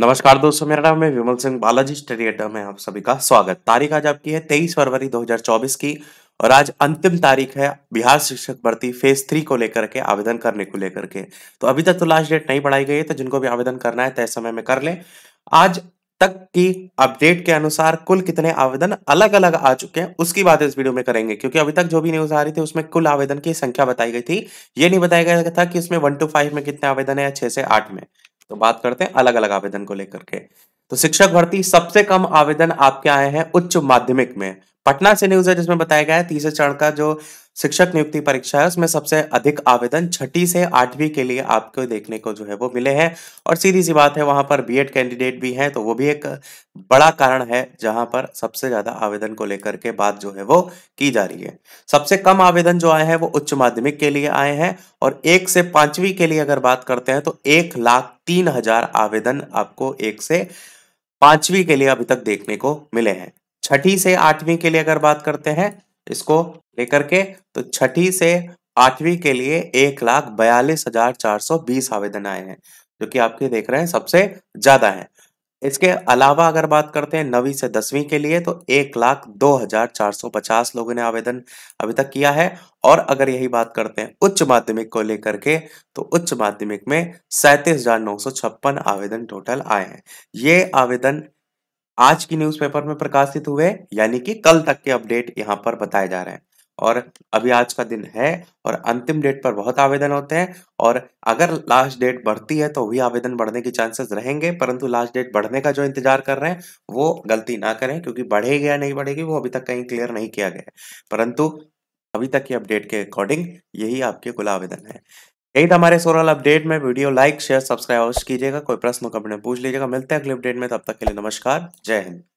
नमस्कार दोस्तों मेरा नाम है विमल सिंह बालाजी स्टडी अड्डा में आप सभी का स्वागत तारीख आज आपकी है तेईस फरवरी 2024 की और आज अंतिम तारीख है बिहार शिक्षक भर्ती फेज थ्री को लेकर के आवेदन करने को लेकर के तो अभी तक तो लास्ट डेट नहीं बढ़ाई गई है तो जिनको भी आवेदन करना है तय समय में कर ले आज तक की अपडेट के अनुसार कुल कितने आवेदन अलग अलग आ चुके हैं उसकी बात इस वीडियो में करेंगे क्योंकि अभी तक जो भी न्यूज आ रही थी उसमें कुल आवेदन की संख्या बताई गई थी ये नहीं बताया गया था कि उसमें वन टू फाइव में कितने आवेदन है छह से आठ में तो बात करते हैं अलग अलग आवेदन को लेकर के तो शिक्षक भर्ती सबसे कम आवेदन आपके आए हैं उच्च माध्यमिक में पटना से न्यूज है जिसमें बताया गया है तीसरे चरण का जो शिक्षक नियुक्ति परीक्षा है उसमें सबसे अधिक आवेदन छठी से आठवीं के लिए आपको देखने को जो है वो मिले हैं और सीधी सी बात है वहां पर बीएड कैंडिडेट भी हैं तो वो भी एक बड़ा कारण है जहां पर सबसे ज्यादा आवेदन को लेकर के बात जो है वो की जा रही है सबसे कम आवेदन जो आए हैं वो उच्च माध्यमिक के लिए आए हैं और एक से पांचवी के लिए अगर बात करते हैं तो एक लाख तीन हजार आवेदन आपको एक से पांचवी के लिए अभी तक देखने को मिले हैं छठी से आठवीं के लिए अगर बात करते हैं इसको लेकर के तो छठी से आठवीं के लिए एक लाख बयालीस हजार चार सौ बीस आवेदन आए हैं जो कि आपके देख रहे हैं सबसे ज्यादा है इसके अलावा अगर बात करते हैं नवी से दसवीं के लिए तो एक लाख दो हजार चार सौ पचास लोगों ने आवेदन अभी तक किया है और अगर यही बात करते हैं उच्च माध्यमिक को लेकर के तो उच्च माध्यमिक में सैंतीस हजार नौ सौ छप्पन आवेदन टोटल आए हैं ये आवेदन आज की न्यूज़पेपर में प्रकाशित हुए यानी कि कल तक के अपडेट यहाँ पर बताए जा रहे हैं और अभी आज का दिन है और अंतिम डेट पर बहुत आवेदन होते हैं और अगर लास्ट डेट बढ़ती है तो भी आवेदन बढ़ने के चांसेस रहेंगे परंतु लास्ट डेट बढ़ने का जो इंतजार कर रहे हैं वो गलती ना करें क्योंकि बढ़ेगी या नहीं बढ़ेगी वो अभी तक कहीं क्लियर नहीं किया गया है परंतु अभी तक की अपडेट के अकॉर्डिंग यही आपके कुल आवेदन है यही था हमारे सोरल अपडेट में वीडियो लाइक शेयर सब्सक्राइब अवश्य कीजिएगा कोई प्रश्न कमेंट में पूछ लीजिएगा मिलते हैं अगले अपडेट में तब तक के लिए नमस्कार जय हिंद